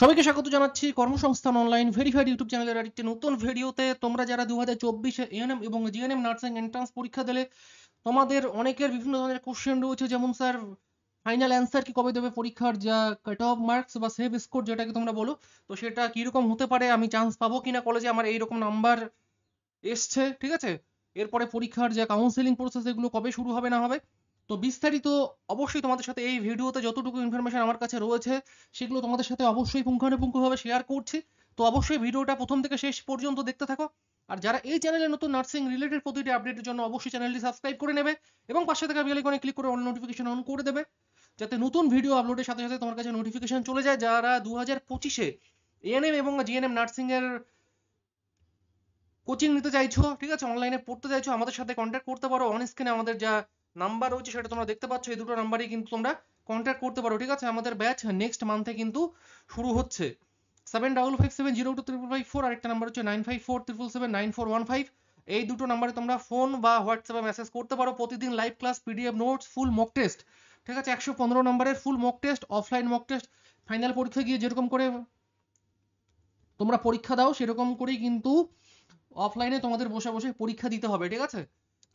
সবাইকে স্বাগত জানাচ্ছি কর্মসংস্থান অনলাইন ভেরিফাইড ইউটিউব চ্যানেলের আরেকটি নতুন ভিডিওতে তোমরা যারা দু হাজার চব্বিশে এএনএম এবং জিএনএম নার্সিং এন্ট্রান্স পরীক্ষা দিলে তোমাদের অনেকের বিভিন্ন ধরনের কোশ্চেন রয়েছে যেমন স্যার ফাইনাল অ্যান্সার কি কবে দেবে পরীক্ষার যা কাট অফ মার্কস বা সেভ স্কোর যেটাকে তোমরা বলো তো সেটা কীরকম হতে পারে আমি চান্স পাবো কিনা কলেজে আমার এইরকম নাম্বার এসছে ঠিক আছে এরপরে পরীক্ষার যা কাউন্সেলিং প্রসেস এগুলো কবে শুরু হবে না হবে তো বিস্তারিত অবশ্যই তোমাদের সাথে এই ভিডিওতে যতটুকু ইনফরমেশন আমার কাছে রয়েছে সেগুলো তোমাদের সাথে অবশ্যই পুঙ্খানুপুঙ্খভাবে শেয়ার করছি তো অবশ্যই ভিডিওটা প্রথম থেকে শেষ পর্যন্ত দেখতে থাকো আর যারা এই চ্যানেলে নতুন নার্সিং রিলেটেড প্রতিটি আপডেটের জন্য অবশ্যই চ্যানেলটি সাবস্ক্রাইব করে নেবে এবং পাশে থাকা বেল আইকনে ক্লিক করে অল নোটিফিকেশন অন করে দেবে যাতে নতুন ভিডিও আপলোডের সাথে সাথে তোমার কাছে নোটিফিকেশন চলে যায় যারা দু হাজার পঁচিশে এএনএম এবং জিএনএম নার্সিং এর কোচিং নিতে চাইছো ঠিক আছে অনলাইনে পড়তে চাইছো আমাদের সাথে কন্ট্যাক্ট করতে পারো অন স্ক্রিনে আমাদের যা নাম্বার রয়েছে সেটা তোমরা দেখতে পাচ্ছ এই দুটো নাম্বারই কিন্তু তোমরা কন্ট্যাক্ট করতে পারো ঠিক আছে আমাদের ব্যাচ নেক্সট মান্থে কিন্তু শুরু হচ্ছে seven double five seven zero two triple five four আরেকটা নাম্বার হচ্ছে nine five four triple seven nine four one five এই দুটো নাম্বারে তোমরা ফোন বা হোয়াটসঅ্যাপে মেসেজ করতে পারো প্রতিদিন live class PDF notes full mock test ঠিক আছে একশো পনেরো নম্বরের full mock test offline mock test final পরীক্ষা গিয়ে যেরকম করে তোমরা পরীক্ষা দাও সেরকম করেই কিন্তু অফলাইনে তোমাদের বসে বসে পরীক্ষা দিতে হবে ঠিক আছে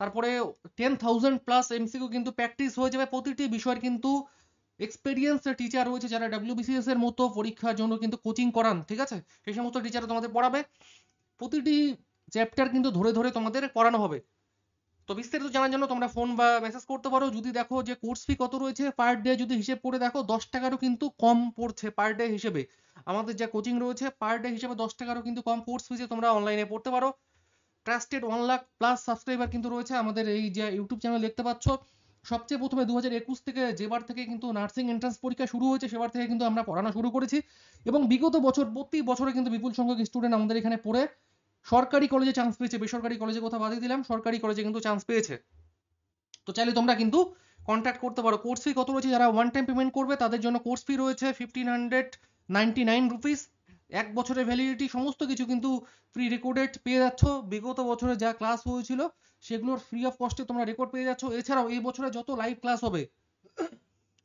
তারপরে টেন থাউজেন্ড প্লাস এমসিকিউ কিন্তু প্র্যাকটিস হয়ে যাবে প্রতিটি বিষয়ের কিন্তু এক্সপিরিয়েন্স টিচার রয়েছে যারা ডাব্লিউবিসিএস এর মতো পরীক্ষার জন্য কিন্তু কোচিং করান ঠিক আছে সেই সমস্ত টিচার তোমাদের পড়াবে প্রতিটি চ্যাপ্টার কিন্তু ধরে ধরে তোমাদের পড়ানো হবে তো বিস্তারিত জানার জন্য তোমরা ফোন বা মেসেজ করতে পারো যদি দেখো যে কোর্স ফি কত রয়েছে পার ডে যদি হিসেব করে দেখো দশ টাকারও কিন্তু কম পড়ছে পার ডে হিসেবে আমাদের যা কোচিং রয়েছে পার ডে হিসেবে দশ টাকারও কিন্তু কম কোর্স ফিজে তোমরা অনলাইনে পড়তে পারো trusted one lakh plus subscriber কিন্তু রয়েছে আমাদের এই যে ইউটিউব চ্যানেল দেখতে পাচ্ছ সবচেয়ে প্রথমে দু হাজার একুশ থেকে যেবার থেকে কিন্তু নার্সিং এন্ট্রান্স পরীক্ষা শুরু হয়েছে সেবার থেকে কিন্তু আমরা পড়ানো শুরু করেছি এবং বিগত বছর প্রতি বছরে কিন্তু বিপুল সংখ্যক স্টুডেন্ট আমাদের এখানে পড়ে সরকারি কলেজে চান্স পেয়েছে বেসরকারি কলেজে কথা বাদই দিলাম সরকারি কলেজে কিন্তু চান্স পেয়েছে তো চাইলে তোমরা কিন্তু কন্ট্যাক্ট করতে পারো কোর্স ফি কত রয়েছে যারা ওয়ান টাইম পেমেন্ট করবে তাদের জন্য কোর্স ফি রয়েছে fifteen hundred ninety nine rupees এক বছরের ভ্যালিডিটি সমস্ত কিছু কিন্তু ফ্রি রেকর্ডেড পেয়ে যাচ্ছ বিগত বছরে যা ক্লাস হয়েছিল সেগুলোর ফ্রি অফ কস্টে তোমরা রেকর্ড পেয়ে যাচ্ছ এছাড়াও এই বছরে যত লাইভ ক্লাস হবে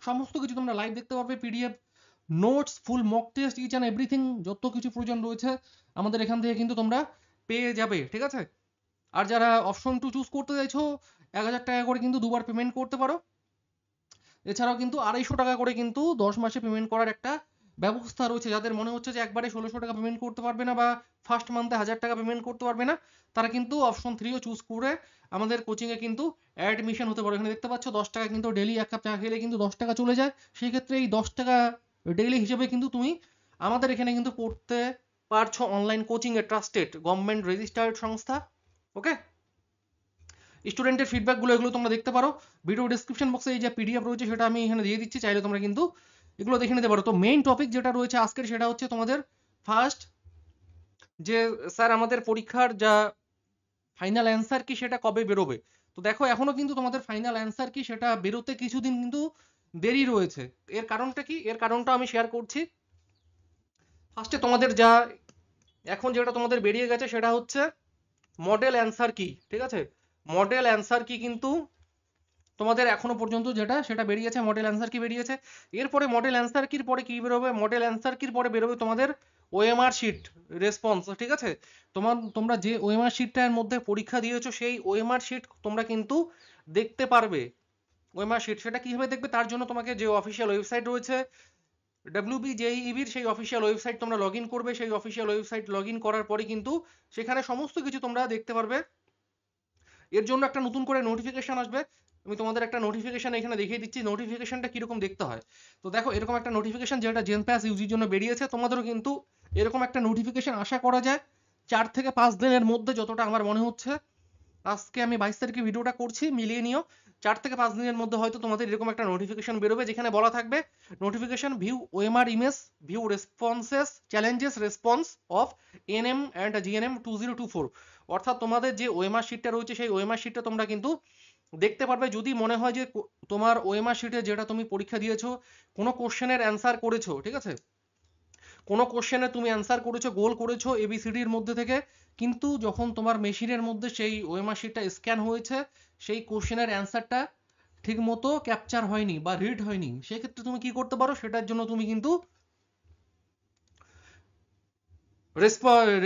সমস্ত কিছু তোমরা লাইভ দেখতে পারবে PDF notes full mock test each and everything যত কিছু প্রয়োজন রয়েছে আমাদের এখান থেকে কিন্তু তোমরা পেয়ে যাবে ঠিক আছে আর যারা অপশন টু চুজ করতে চাইছো এক হাজার টাকা করে কিন্তু দুবার পেমেন্ট করতে পারো এছাড়াও কিন্তু আড়াইশো টাকা করে কিন্তু দশ মাসে পেমেন্ট করার একটা ব্যবস্থা রয়েছে যাদের মনে হচ্ছে যে একবারে ষোলোশো টাকা পেমেন্ট করতে পারবে না বা ফার্স্ট মান্থে হাজার টাকা পেমেন্ট করতে পারবে না তারা কিন্তু অপশন থ্রিও চুজ করে আমাদের কোচিংয়ে কিন্তু অ্যাডমিশন হতে পারে এখানে দেখতে পাচ্ছ দশ টাকা কিন্তু ডেলি এক কাপ চা খেলে কিন্তু দশ টাকা চলে যায় সেই ক্ষেত্রে এই দশ টাকা ডেইলি হিসেবে কিন্তু তুমি আমাদের এখানে কিন্তু পড়তে পারছো অনলাইন কোচিংয়ে ট্রাস্টেড গভর্নমেন্ট রেজিস্টার্ড সংস্থা ওকে স্টুডেন্টের ফিডব্যাকগুলো এগুলো তোমরা দেখতে পারো ভিডিও ডিসক্রিপশন বক্সে এই যে পিডিএফ রয়েছে সেটা আমি এখানে দিয়ে দিচ্ছি চাইলে তোমরা কিন্তু এগুলো দেখে নিতে পারো তো মেইন টপিক যেটা রয়েছে আজকের সেটা হচ্ছে তোমাদের ফার্স্ট যে স্যার আমাদের পরীক্ষার যা ফাইনাল অ্যান্সার কি সেটা কবে বেরোবে তো দেখো এখনো কিন্তু তোমাদের ফাইনাল অ্যান্সার কি সেটা বেরোতে কিছুদিন কিন্তু দেরি রয়েছে এর কারণটা কি এর কারণটা আমি শেয়ার করছি ফার্স্টে তোমাদের যা এখন যেটা তোমাদের বেরিয়ে গেছে সেটা হচ্ছে মডেল অ্যান্সার কি ঠিক আছে মডেল অ্যান্সার কি কিন্তু তোমাদের এখনো পর্যন্ত যেটা সেটা বেরিয়েছে মডেল অ্যান্সার কি বেরিয়েছে এরপরে মডেল অ্যান্সার কির পরে কি বেরোবে মডেল অ্যান্সার কির পরে বেরোবে তোমাদের ওএমআর শিট রেসপন্স ঠিক আছে তোমার তোমরা যে ওএমআর শিটটার মধ্যে পরীক্ষা দিয়েছো সেই ওএমআর শিট তোমরা কিন্তু দেখতে পারবে ওএমআর শিট সেটা কিভাবে দেখবে তার জন্য তোমাকে যে অফিসিয়াল ওয়েবসাইট রয়েছে ডাব্লিউবিজেইবির e সেই অফিসিয়াল ওয়েবসাইট তোমরা লগ ইন করবে সেই অফিসিয়াল ওয়েবসাইট লগ ইন করার পরে কিন্তু সেখানে সমস্ত কিছু তোমরা দেখতে পারবে এর জন্য একটা নতুন করে নোটিফিকেশন আসবে আমি তোমাদের একটা নোটিফিকেশন এখানে দেখিয়ে দিচ্ছি নোটিফিকেশনটা কিরকম দেখতে হয় তো দেখো এরকম একটা নোটিফিকেশন যেটা জেন প্যাস ইউজির জন্য বেরিয়েছে তোমাদেরও কিন্তু এরকম একটা নোটিফিকেশন আশা করা যায় চার থেকে পাঁচ দিনের মধ্যে যতটা আমার মনে হচ্ছে আজকে আমি বাইশ তারিখে ভিডিওটা করছি মিলিয়ে নিও চার থেকে পাঁচ দিনের মধ্যে হয়তো তোমাদের এরকম একটা নোটিফিকেশন বেরোবে যেখানে বলা থাকবে notification view OMR image view responses challenges response of N M and GNM two zero two four অর্থাৎ তোমাদের যে ওএমআর শিটটা রয়েছে সেই ওএমআর শিটটা তোমরা কিন্তু দেখতে পারবে যদি মনে হয় যে তোমার ওএমআর শিটে যেটা তুমি পরীক্ষা দিয়েছো কোনো কোশ্চেনের অ্যান্সার করেছো ঠিক আছে কোনো কোশ্চেনে তুমি অ্যান্সার করেছো গোল করেছো এবিসিডির মধ্যে থেকে কিন্তু যখন তোমার মেশিনের মধ্যে সেই ওএমআর শিটটা স্ক্যান হয়েছে সেই কোশ্চেনের অ্যান্সারটা ঠিক মতো ক্যাপচার হয়নি বা রিড হয়নি সেক্ষেত্রে তুমি কি করতে পারো সেটার জন্য তুমি কিন্তু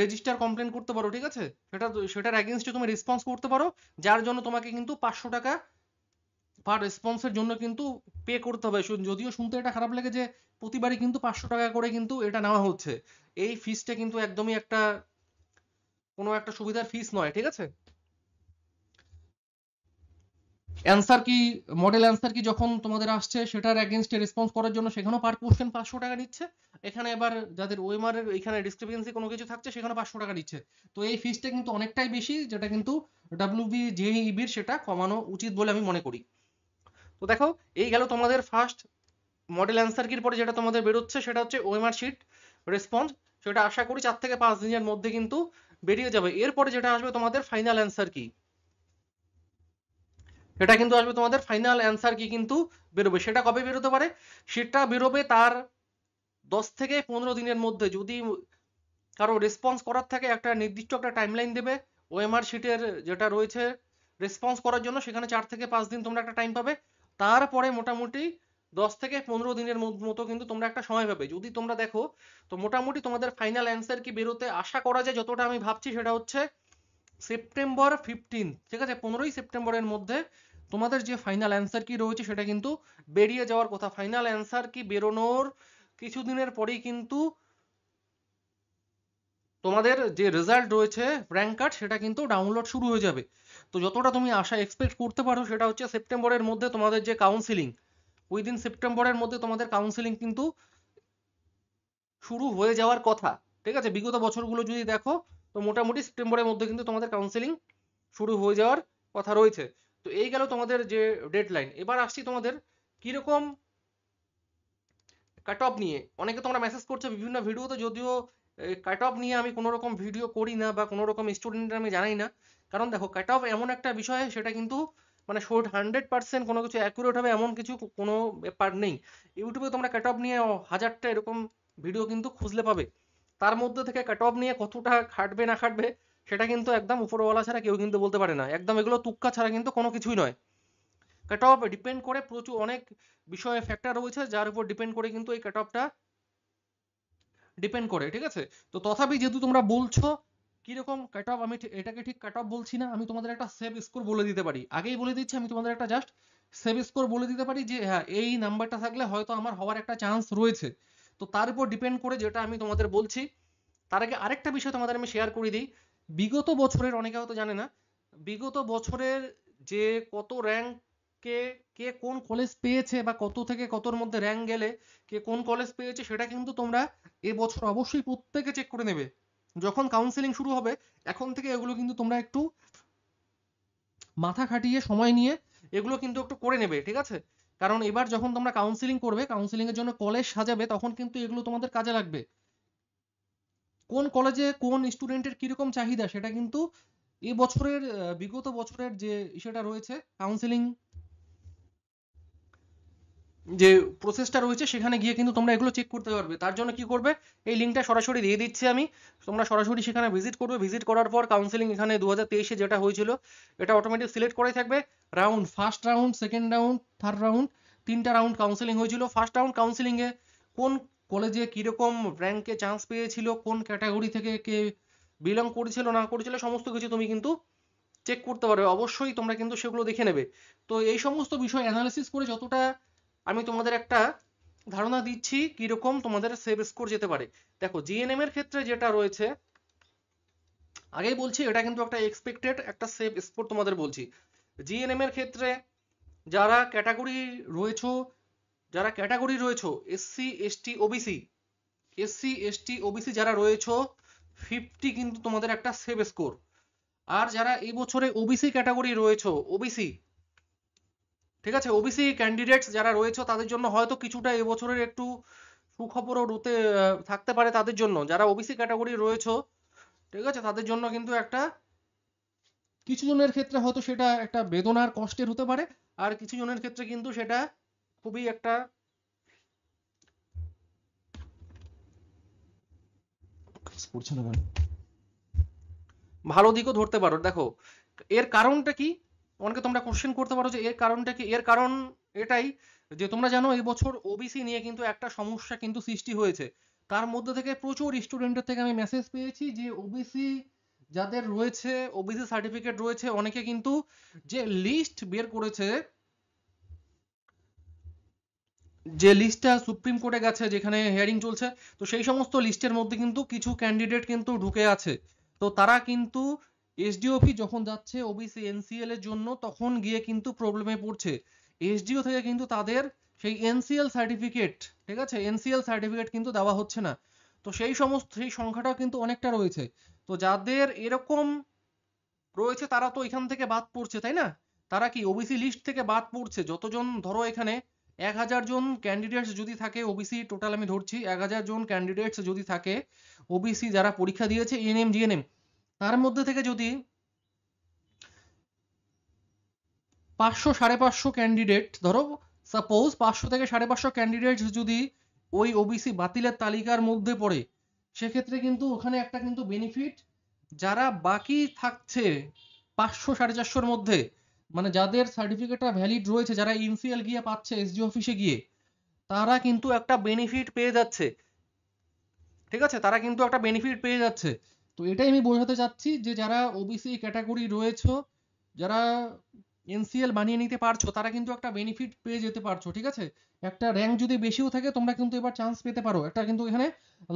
রেজিস্টার কমপ্লেন করতে পারো ঠিক আছে সেটা সেটার অ্যাগেনস্টে তুমি রেসপন্স করতে পারো যার জন্য তোমাকে কিন্তু পাঁচশো টাকা পার রেসপন্সের জন্য কিন্তু পে করতে হবে যদিও শুনতে এটা খারাপ লাগে যে প্রতিবারই কিন্তু পাঁচশো টাকা করে কিন্তু এটা নেওয়া হচ্ছে এই ফিসটা কিন্তু একদমই একটা কোনো একটা সুবিধার ফিস নয় ঠিক আছে অ্যান্সার কি মডেল অ্যান্সার কি যখন তোমাদের আসছে সেটার অ্যাগেনস্টে রেসপন্স করার জন্য সেখানেও পার কোশ্চেন পাঁচশো টাকা নিচ্ছে এখানে এবার যাদের ওএমআর এর এখানে ডিসক্রিপেন্সি কোনো কিছু থাকছে সেখানে পাঁচশো টাকা নিচ্ছে তো এই ফিসটা কিন্তু অনেকটাই বেশি যেটা কিন্তু ডাব্লিউবি জেইবির e সেটা কমানো উচিত বলে আমি মনে করি তো দেখো এই গেল তোমাদের ফার্স্ট মডেল অ্যান্সার কির পরে যেটা তোমাদের বেরোচ্ছে সেটা হচ্ছে ওএমআর শিট রেসপন্স সেটা আশা করি চার থেকে পাঁচ দিনের মধ্যে কিন্তু বেরিয়ে যাবে এরপরে যেটা আসবে তোমাদের ফাইনাল অ্যান্সার কি এটা কিন্তু আসবে তোমাদের ফাইনাল অ্যান্সার কি কিন্তু বেরোবে সেটা কবে বেরোতে পারে সেটা বেরোবে তার দশ থেকে পনেরো দিনের মধ্যে যদি কারো রেসপন্স করার থাকে একটা নির্দিষ্ট একটা টাইমলাইন দেবে ওএমআর শিটের যেটা রয়েছে রেসপন্স করার জন্য সেখানে চার থেকে পাঁচ দিন তোমরা একটা টাইম পাবে তারপরে মোটামুটি দশ থেকে পনেরো দিনের মতো কিন্তু তোমরা একটা সময় পাবে যদি তোমরা দেখো তো মোটামুটি তোমাদের ফাইনাল অ্যান্সার কি বেরোতে আশা করা যায় যতটা আমি ভাবছি সেটা হচ্ছে সেপ্টেম্বর ফিফটিন ঠিক আছে পনেরোই সেপ্টেম্বরের মধ্যে তোমাদের যে ফাইনাল অ্যান্সার কি রয়েছে সেটা কিন্তু বেরিয়ে যাওয়ার কথা ফাইনাল অ্যান্সার কি বেরোনোর কিছুদিনের পরেই কিন্তু তোমাদের যে রেজাল্ট রয়েছে র্যাঙ্ক কার্ড সেটা কিন্তু ডাউনলোড শুরু হয়ে যাবে তো যতটা তুমি আশা এক্সপেক্ট করতে পারো সেটা হচ্ছে সেপ্টেম্বরের মধ্যে তোমাদের যে কাউন্সিলিং উইদিন সেপ্টেম্বরের মধ্যে তোমাদের কাউন্সিলিং কিন্তু শুরু হয়ে যাওয়ার কথা ঠিক আছে বিগত বছরগুলো যদি দেখো তো মোটামুটি সেপ্টেম্বরের মধ্যে কিন্তু তোমাদের কাউন্সিলিং শুরু হয়ে যাওয়ার কথা রয়েছে তো এই গেল তোমাদের যে ডেডলাইন এবার আসছি তোমাদের কিরকম কাট অফ নিয়ে অনেকে তোমরা মেসেজ করছো বিভিন্ন ভিডিওতে যদিও কাট অফ নিয়ে আমি কোনো রকম ভিডিও করি না বা কোনো রকম স্টুডেন্টের আমি জানাই না কারণ দেখো কাট অফ এমন একটা বিষয় সেটা কিন্তু মানে শোট হান্ড্রেড পার্সেন্ট কোনো কিছু অ্যাকুরেট হবে এমন কিছু কোনো ব্যাপার নেই ইউটিউবে তোমরা কাট অফ নিয়ে হাজারটা এরকম ভিডিও কিন্তু খুঁজলে পাবে তার মধ্যে থেকে কাট অফ নিয়ে কতটা খাটবে না খাটবে সেটা কিন্তু একদম উপরওয়ালা ছাড়া কেউ কিন্তু বলতে পারে না একদম এগুলো তুক্কা ছাড়া কিন্তু কোনো কিছুই নয় কাট অফ ডিপেন্ড করে প্রচুর অনেক বিষয়ে ফ্যাক্টর রয়েছে যার উপর ডিপেন্ড করে কিন্তু এই কাট অফটা ডিপেন্ড করে ঠিক আছে তো তথাপি যেহেতু তোমরা বলছো কিরকম কাট অফ আমি এটাকে ঠিক কাট অফ বলছি না আমি তোমাদের একটা সেভ স্কোর বলে দিতে পারি আগেই বলে দিচ্ছি আমি তোমাদের একটা জাস্ট সেভ স্কোর বলে দিতে পারি যে হ্যাঁ এই নাম্বারটা থাকলে হয়তো আমার হওয়ার একটা চান্স রয়েছে তো তার উপর ডিপেন্ড করে যেটা আমি তোমাদের বলছি তার আগে আরেকটা বিষয় তোমাদের আমি শেয়ার করে দিই বিগত বছরের অনেকে হয়তো জানে না বিগত বছরের যে কত র্যাঙ্কে কে কে কোন কলেজ পেয়েছে বা কত থেকে কতর মধ্যে র্যাঙ্ক গেলে কে কোন কলেজ পেয়েছে সেটা কিন্তু তোমরা এবছর অবশ্যই প্রত্যেকে চেক করে নেবে যখন কাউন্সেলিং শুরু হবে এখন থেকে এগুলো কিন্তু তোমরা একটু মাথা খাটিয়ে সময় নিয়ে এগুলো কিন্তু একটু করে নেবে ঠিক আছে কারণ এবার যখন তোমরা কাউন্সিলিং করবে কাউন্সিলিং এর জন্য কলেজ সাজাবে তখন কিন্তু এগুলো তোমাদের কাজে লাগবে কোন কলেজে কোন স্টুডেন্টের কিরকম চাহিদা সেটা কিন্তু এ বছরের বিগত বছরের যে সেটা রয়েছে কাউন্সিলিং যে প্রসেসটা রয়েছে সেখানে গিয়ে কিন্তু তোমরা এগুলো চেক করতে পারবে তার জন্য কি করবে এই লিঙ্কটা সরাসরি দিয়ে দিচ্ছি আমি তোমরা সরাসরি সেখানে ভিজিট করবে ভিজিট করার পর কাউন্সিলিং এখানে দু তেইশে যেটা হয়েছিল এটা অটোমেটিক সিলেক্ট করাই থাকবে round first round second round third round তিনটা রাউন্ড কাউন্সিলিং হয়েছিল ফার্স্ট রাউন্ড কাউন্সিলিংয়ে কোন কলেজে কীরকম র্যাঙ্কে চান্স পেয়েছিল কোন ক্যাটাগরি থেকে কে বিলং করেছিল না করেছিল সমস্ত কিছু তুমি কিন্তু চেক করতে পারবে অবশ্যই তোমরা কিন্তু সেগুলো দেখে নেবে তো এই সমস্ত বিষয় অ্যানালিসিস করে যতটা আমি তোমাদের একটা ধারণা দিচ্ছি কীরকম তোমাদের সেভ স্কোর যেতে পারে দেখো জিএনএম এর ক্ষেত্রে যেটা রয়েছে আগেই বলছি এটা কিন্তু একটা এক্সপেক্টেড একটা সেভ স্কোর তোমাদের বলছি জিএনএম এর ক্ষেত্রে যারা ক্যাটাগরি রয়েছো যারা ক্যাটাগরি রয়েছে SC ST OBC SC ST OBC যারা রয়েছে ফিফটি কিন্তু তোমাদের একটা সেভ স্কোর আর যারা এই বছরে ওবিসি ক্যাটাগরি রয়েছে ওবিসি ঠিক আছে ওবিসি ক্যান্ডিডেটস যারা রয়েছে তাদের জন্য হয়তো কিছুটা এবছরের একটু সুখবরও রুতে থাকতে পারে তাদের জন্য যারা ওবিসি ক্যাটাগরি রয়েছে ঠিক আছে তাদের জন্য কিন্তু একটা কিছু জনের ক্ষেত্রে হয়তো সেটা একটা বেদনার কষ্টের হতে পারে আর কিছু জনের ক্ষেত্রে কিন্তু সেটা খুবই একটা মানে। ভালো দিকও ধরতে পারো দেখো এর কারণটা কি অনেকে তোমরা কোশ্চেন করতে পারো যে এর কারণটা কি এর কারণ এটাই যে তোমরা জানো এই বছর ওবিসি নিয়ে কিন্তু একটা সমস্যা কিন্তু সৃষ্টি হয়েছে তার মধ্যে থেকে প্রচুর স্টুডেন্টের থেকে আমি মেসেজ পেয়েছি যে ওবিসি যাদের রয়েছে ওবিসি সার্টিফিকেট রয়েছে অনেকে কিন্তু যে লিস্ট বের করেছে যে লিস্টটা সুপ্রিম কোর্টে গেছে যেখানে হিয়ারিং চলছে তো সেই সমস্ত লিস্টের মধ্যে কিন্তু কিছু ক্যান্ডিডেট কিন্তু ঢুকে আছে তো তারা কিন্তু এসডিওপি যখন যাচ্ছে ওবিসি এনসিএল এর জন্য তখন গিয়ে কিন্তু প্রবলেমে পড়ছে এসডিও থেকে কিন্তু তাদের সেই এনসিএল সার্টিফিকেট ঠিক আছে এনসিএল সার্টিফিকেট কিন্তু দেওয়া হচ্ছে না তো সেই সমস্ত সেই সংখ্যাটাও কিন্তু অনেকটা রয়েছে তো যাদের এরকম রয়েছে তারা তো এখান থেকে বাদ পড়ছে তাই না তারা কি ওবিসি লিস্ট থেকে বাদ পড়ছে যতজন ধরো এখানে এক হাজার জন ক্যান্ডিডেটস যদি থাকে ওবিসি টোটাল আমি ধরছি এক হাজার জন ক্যান্ডিডেটস যদি থাকে ওবিসি যারা পরীক্ষা দিয়েছে এনএম e জিএনএম তার মধ্যে থেকে যদি পাঁচশো সাড়ে পাঁচশো ক্যান্ডিডেট ধরো সাপোজ পাঁচশো থেকে সাড়ে পাঁচশো ক্যান্ডিডেট যদি ওই ওবিসি বাতিলের তালিকার মধ্যে পড়ে সেক্ষেত্রে কিন্তু ওখানে একটা কিন্তু বেনিফিট যারা বাকি থাকছে পাঁচশো সাড়ে চারশোর মধ্যে মানে যাদের সার্টিফিকেটটা ভ্যালিড রয়েছে যারা ইনসিএল গিয়ে পাচ্ছে এসডি অফিসে গিয়ে তারা কিন্তু একটা বেনিফিট পেয়ে যাচ্ছে ঠিক আছে তারা কিন্তু একটা বেনিফিট পেয়ে যাচ্ছে তো এটাই আমি বোঝাতে চাচ্ছি যে যারা ওবিসি ক্যাটাগরি রয়েছে যারা এনসিএল বানিয়ে নিতে পারছো তারা কিন্তু একটা বেনিফিট পেয়ে যেতে পারছো ঠিক আছে একটা র্যাঙ্ক যদি বেশিও থাকে তোমরা কিন্তু এবার চান্স পেতে পারো একটা কিন্তু এখানে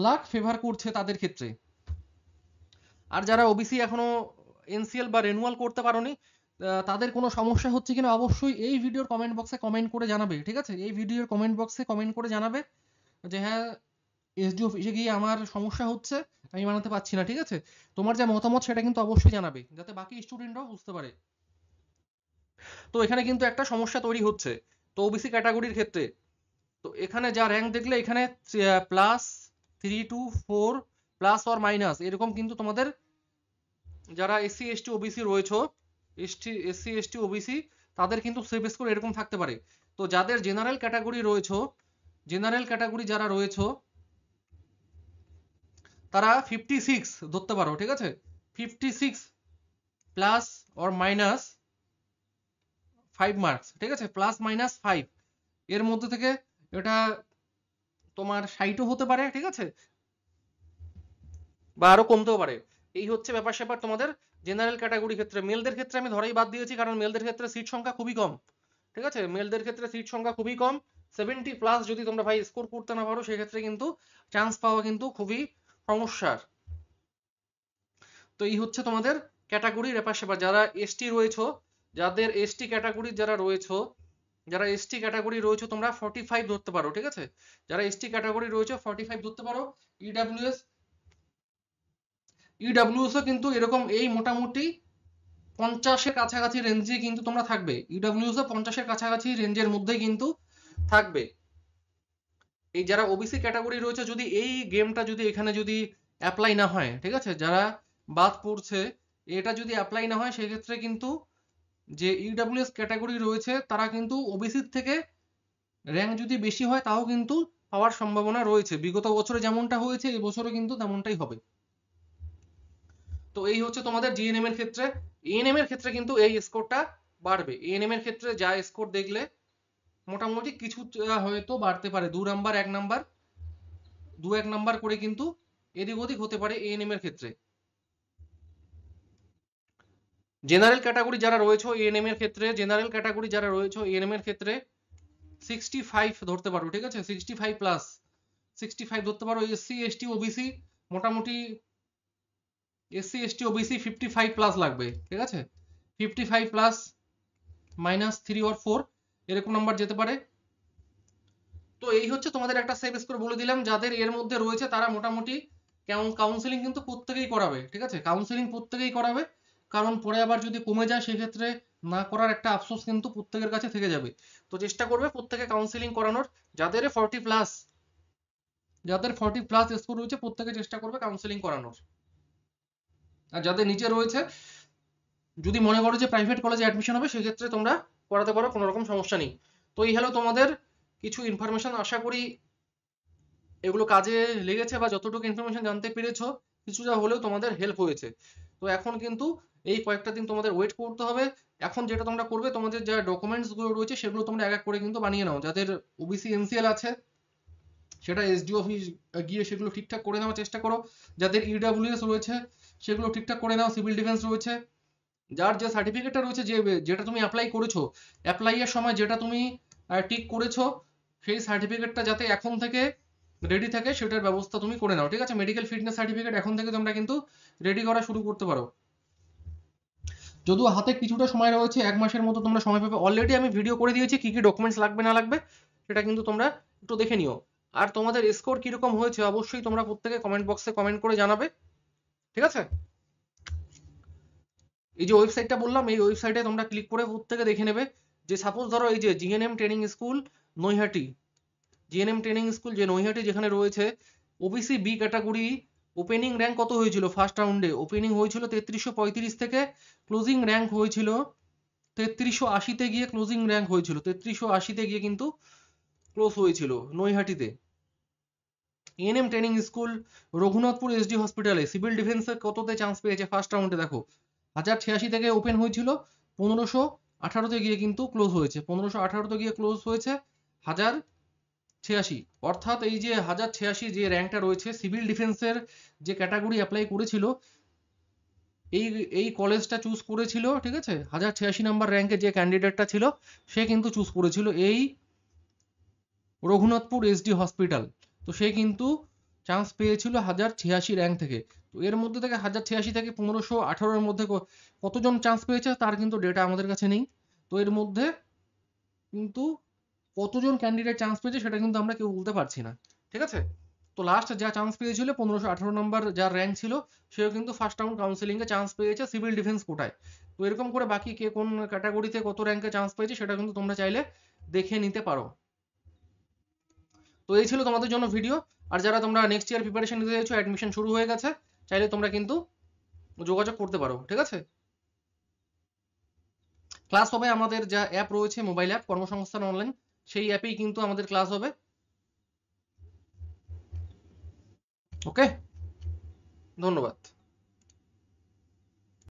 লাখ ফেভার করছে তাদের ক্ষেত্রে আর যারা ওবিসি এখনো এনসিএল বা রেনুয়াল করতে পারোনি তাদের কোনো সমস্যা হচ্ছে কিনা অবশ্যই এই ভিডিওর কমেন্ট বক্সে কমেন্ট করে জানাবে ঠিক আছে এই ভিডিওর কমেন্ট বক্সে কমেন্ট করে জানাবে যে হ্যাঁ এসডি অফিসে গিয়ে আমার সমস্যা হচ্ছে আমি বানাতে পারছি না ঠিক আছে তোমার যা মতামত সেটা কিন্তু অবশ্যই জানাবে যাতে বাকি স্টুডেন্টরাও বুঝতে পারে তো এখানে কিন্তু একটা সমস্যা তৈরি হচ্ছে তো ওবিসি ক্যাটাগরির ক্ষেত্রে তো এখানে যা র্যাঙ্ক দেখলে এখানে plus three two four plus or minus এরকম কিন্তু তোমাদের যারা এসসি এসটি ওবিসি রয়েছে এসটি এসসি এসটি ওবিসি তাদের কিন্তু সেভ স্কোর এরকম থাকতে পারে তো যাদের জেনারেল ক্যাটাগরি রয়েছে জেনারেল ক্যাটাগরি যারা রয়েছে তারা ফিফটি সিক্স ধরতে পারো ঠিক আছে fifty six plus or minus five marks ঠিক আছে প্লাস মাইনাস ফাইভ এর মধ্যে থেকে এটা তোমার ষাটও হতে পারে ঠিক আছে বা আরো কমতেও পারে এই হচ্ছে ব্যাপার স্যাপার তোমাদের জেনারেল ক্যাটাগরি ক্ষেত্রে মেলদের ক্ষেত্রে আমি ধরেই বাদ দিয়েছি কারণ মেলদের ক্ষেত্রে সিট সংখ্যা খুবই কম ঠিক আছে মেলদের ক্ষেত্রে সিট সংখ্যা খুবই কম সেভেন্টি প্লাস যদি তোমরা ভাই স্কোর করতে না পারো সেক্ষেত্রে কিন্তু চান্স পাওয়া কিন্তু খুবই সমস্যার তো এই হচ্ছে তোমাদের ক্যাটাগরির ব্যাপার স্যাপার যারা এসটি রয়েছো যাদের এসটি ক্যাটাগরির যারা রয়েছো যারা এসটি ক্যাটাগরি রয়েছে তোমরা ফর্টি ফাইভ ধরতে পারো ঠিক আছে যারা এসটি ক্যাটাগরি রয়েছে ফর্টি ফাইভ ধরতে পারো ইডাব্লিউএস e ইডাব্লিউএসও e কিন্তু এরকম এই মোটামুটি পঞ্চাশের কাছাকাছি রেঞ্জে কিন্তু তোমরা থাকবে ইডাব্লিউএসও e পঞ্চাশের কাছাকাছি রেঞ্জের মধ্যে কিন্তু থাকবে এই যারা ওবিসি ক্যাটাগরি রয়েছে যদি এই গেমটা যদি এখানে যদি অ্যাপ্লাই না হয় ঠিক আছে যারা বাদ পড়ছে এটা যদি অ্যাপ্লাই না হয় সেক্ষেত্রে কিন্তু যে ইডাব্লিউএস e ক্যাটাগরি রয়েছে তারা কিন্তু ওবিসির থেকে র্যাঙ্ক যদি বেশি হয় তাও কিন্তু পাওয়ার সম্ভাবনা রয়েছে বিগত বছরে যেমনটা হয়েছে এবছরও কিন্তু তেমনটাই হবে তো এই হচ্ছে তোমাদের জিএনএম এর ক্ষেত্রে এএনএম এর ক্ষেত্রে কিন্তু এই স্কোরটা বাড়বে এএনএম এর ক্ষেত্রে যা স্কোর দেখলে মোটামুটি কিছু হয়তো বাড়তে পারে দু নাম্বার এক নাম্বার দু এক নাম্বার করে কিন্তু এদিক ওদিক হতে পারে এএনএম এর ক্ষেত্রে জেনারেল ক্যাটাগরি যারা রয়েছে এএনএম এর ক্ষেত্রে জেনারেল ক্যাটাগরি যারা রয়েছে এএনএম এর ক্ষেত্রে সিক্সটি ফাইভ ধরতে পারো ঠিক আছে sixty five plus sixty five ধরতে পারো এসসি এসটি ওবিসি মোটামুটি SC ST OBC fifty five plus লাগবে ঠিক আছে fifty five plus minus three or four এরকম নাম্বার যেতে পারে তো এই হচ্ছে তোমাদের একটা সেভ স্কোর বলে দিলাম যাদের এর মধ্যে রয়েছে তারা মোটামুটি কেমন কাউন্সিলিং কিন্তু প্রত্যেকেই করাবে ঠিক আছে কাউন্সিলিং প্রত্যেকেই করাবে কারণ পরে আবার যদি কমে যায় সেক্ষেত্রে না করার একটা আফসোস কিন্তু প্রত্যেকের কাছে থেকে যাবে তো চেষ্টা করবে প্রত্যেকে কাউন্সিলিং করানোর যাদের ফর্টি প্লাস যাদের ফর্টি প্লাস স্কোর রয়েছে প্রত্যেকে চেষ্টা করবে কাউন্সিলিং করানোর আর যাদের নিচে রয়েছে যদি মনে করো যে প্রাইভেট কলেজে অ্যাডমিশন হবে সেক্ষেত্রে তোমরা পড়াতে পারো কোনো রকম সমস্যা নেই তো এই হলো তোমাদের কিছু ইনফরমেশন আশা করি এগুলো কাজে লেগেছে বা যতটুকু ইনফরমেশন জানতে পেরেছো যা হলেও তোমাদের হেল্প হয়েছে তো এখন কিন্তু এই কয়েকটা দিন তোমাদের ওয়েট করতে হবে এখন যেটা তোমরা করবে তোমাদের যা ডকুমেন্টসগুলো রয়েছে সেগুলো তোমরা এক এক করে কিন্তু বানিয়ে নাও যাদের ওবিসি এনসিএল আছে সেটা এসডিও অফিস গিয়ে সেগুলো ঠিকঠাক করে নেওয়ার চেষ্টা করো যাদের ইডাব্লিউএস e রয়েছে সেগুলো ঠিকঠাক করে নাও সিভিল ডিফেন্স রয়েছে যার যে সার্টিফিকেটটা রয়েছে যে যেটা তুমি অ্যাপ্লাই করেছো অ্যাপ্লাইয়ের সময় যেটা তুমি টিক করেছো সেই সার্টিফিকেটটা যাতে এখন থেকে রেডি থাকে সেটার ব্যবস্থা তুমি করে নাও ঠিক আছে মেডিকেল ফিটনেস সার্টিফিকেট এখন থেকে তোমরা কিন্তু রেডি করা শুরু করতে পারো যদিও হাতে কিছুটা সময় রয়েছে এক মাসের মতো তোমরা সময় পাবে অলরেডি আমি ভিডিও করে দিয়েছি কি কি ডকুমেন্টস লাগবে না লাগবে সেটা কিন্তু তোমরা একটু দেখে নিও আর তোমাদের স্কোর কীরকম হয়েছে অবশ্যই তোমরা প্রত্যেকে কমেন্ট বক্সে কমেন্ট করে জানাবে ঠিক আছে এই যে ওয়েবসাইটটা বললাম এই ওয়েবসাইটে তোমরা ক্লিক করে প্রত্যেকে দেখে নেবে যে সাপোজ ধরো এই যে GNM training school Naihati GNM training school যে নৈহাটি যেখানে রয়েছে OBC B category opening rank কত হয়েছিল ফার্স্ট রাউন্ডে ওপেনিং হয়েছিল তেত্রিশশো পঁয়ত্রিশ থেকে ক্লোজিং র্যাঙ্ক হয়েছিল তেত্রিশশো আশিতে গিয়ে ক্লোজিং র্যাঙ্ক হয়েছিল তেত্রিশশো আশিতে গিয়ে কিন্তু ক্লোজ হয়েছিল নৈহাটিতে NM training school Raghunathpur SD হসপিটালে সিভিল ডিফেন্সের কততে চান্স পেয়েছে ফার্স্ট রাউন্ডে দেখো হাজার ছিয়াশি থেকে ওপেন হয়েছিল পনেরোশো আঠারোতে গিয়ে কিন্তু ক্লোজ হয়েছে পনেরোশো আঠারোতে গিয়ে ক্লোজ হয়েছে হাজার ছিয়াশি অর্থাৎ এই যে হাজার ছিয়াশি যে র্যাঙ্কটা রয়েছে সিভিল ডিফেন্সের যে ক্যাটাগরি অ্যাপ্লাই করেছিল এই এই কলেজটা চুজ করেছিল ঠিক আছে হাজার ছিয়াশি নাম্বার র্যাঙ্কে যে ক্যান্ডিডেটটা ছিল সে কিন্তু চুজ করেছিল এই রঘুনাথপুর এসডি হসপিটাল তো সে কিন্তু চান্স পেয়েছিল হাজার ছিয়াশি র্যাঙ্ক থেকে তো এর মধ্যে থেকে হাজার ছিয়াশি থেকে পনেরোশো আঠারোর মধ্যে কতজন চান্স পেয়েছে তার কিন্তু ডেটা আমাদের কাছে নেই তো এর মধ্যে কিন্তু কতজন ক্যান্ডিডেট চান্স পেয়েছে সেটা কিন্তু আমরা কেউ বলতে পারছি না ঠিক আছে তো লাস্ট যা চান্স পেয়েছিল পনেরোশো আঠারো নম্বর যার র্যাঙ্ক ছিল সেও কিন্তু ফার্স্ট রাউন্ড কাউন্সিলিংয়ে চান্স পেয়েছে সিভিল ডিফেন্স কোটায় তো এরকম করে বাকি কে কোন ক্যাটাগরিতে কত র্যাঙ্কে চান্স পেয়েছে সেটা কিন্তু তোমরা চাইলে দেখে নিতে পারো তো এই ছিল তোমাদের জন্য ভিডিও আর যারা তোমরা নেক্সট ইয়ার প্রিপারেশন নিতে চাইছো অ্যাডমিশন শুরু হয়ে গেছে চাইলে তোমরা কিন্তু যোগাযোগ করতে পারো ঠিক আছে ক্লাস হবে আমাদের যা অ্যাপ রয়েছে মোবাইল অ্যাপ কর্মসংস্থান অনলাইন সেই অ্যাপেই কিন্তু আমাদের ক্লাস হবে ওকে ধন্যবাদ